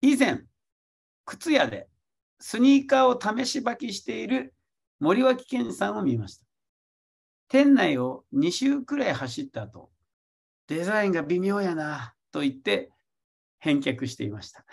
以前、靴屋でスニーカーを試し履きしている森脇健さんを見ました。店内を2周くらい走った後、デザインが微妙やなと言って返却していました。